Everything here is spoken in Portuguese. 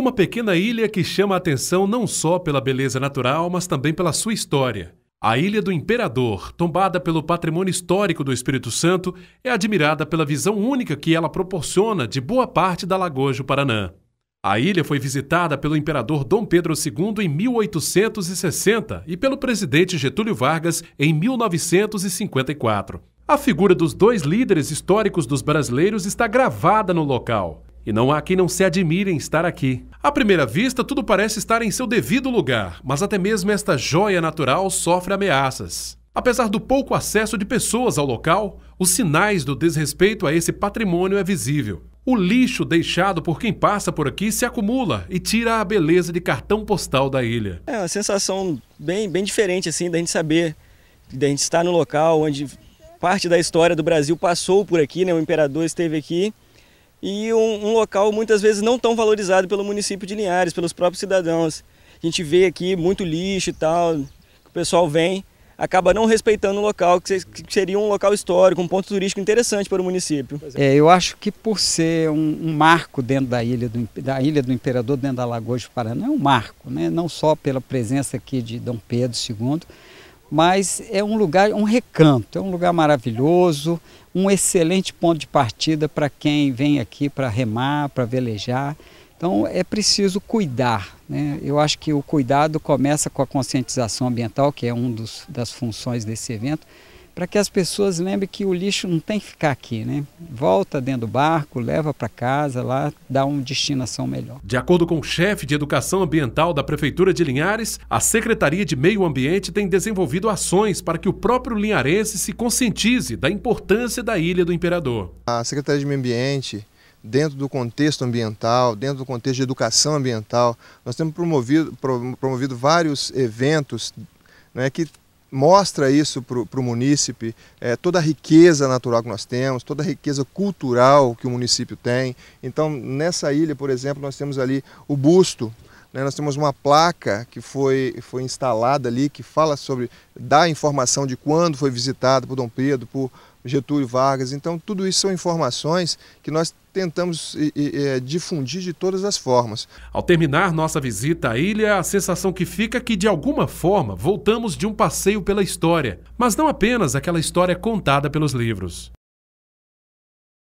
Uma pequena ilha que chama a atenção não só pela beleza natural, mas também pela sua história. A Ilha do Imperador, tombada pelo patrimônio histórico do Espírito Santo, é admirada pela visão única que ela proporciona de boa parte da Lagoa Paraná. A ilha foi visitada pelo imperador Dom Pedro II em 1860 e pelo presidente Getúlio Vargas em 1954. A figura dos dois líderes históricos dos brasileiros está gravada no local. E não há quem não se admire em estar aqui. À primeira vista, tudo parece estar em seu devido lugar, mas até mesmo esta joia natural sofre ameaças. Apesar do pouco acesso de pessoas ao local, os sinais do desrespeito a esse patrimônio é visível. O lixo deixado por quem passa por aqui se acumula e tira a beleza de cartão postal da ilha. É uma sensação bem, bem diferente assim da gente saber, da gente estar no local onde parte da história do Brasil passou por aqui, né? O imperador esteve aqui e um, um local muitas vezes não tão valorizado pelo município de Linhares, pelos próprios cidadãos. A gente vê aqui muito lixo e tal, o pessoal vem, acaba não respeitando o local, que seria um local histórico, um ponto turístico interessante para o município. É. é, eu acho que por ser um, um, marco dentro da ilha, do, da ilha do Imperador, dentro da Lagoa de Paraná, é um marco, né? não só pela presença aqui de Dom Pedro II, mas é um lugar, um recanto, é um lugar maravilhoso, um excelente ponto de partida para quem vem aqui para remar, para velejar. Então é preciso cuidar. Né? Eu acho que o cuidado começa com a conscientização ambiental, que é uma das funções desse evento, para que as pessoas lembrem que o lixo não tem que ficar aqui, né? Volta dentro do barco, leva para casa, lá dá uma destinação melhor. De acordo com o chefe de Educação Ambiental da Prefeitura de Linhares, a Secretaria de Meio Ambiente tem desenvolvido ações para que o próprio linharense se conscientize da importância da Ilha do Imperador. A Secretaria de Meio Ambiente dentro do contexto ambiental, dentro do contexto de educação ambiental. Nós temos promovido, promovido vários eventos né, que mostra isso para o munícipe, é, toda a riqueza natural que nós temos, toda a riqueza cultural que o município tem. Então, nessa ilha, por exemplo, nós temos ali o busto né? Nós temos uma placa que foi, foi instalada ali, que fala sobre, dá informação de quando foi visitado por Dom Pedro, por Getúlio Vargas. Então, tudo isso são informações que nós tentamos é, difundir de todas as formas. Ao terminar nossa visita à ilha, a sensação que fica é que, de alguma forma, voltamos de um passeio pela história, mas não apenas aquela história contada pelos livros.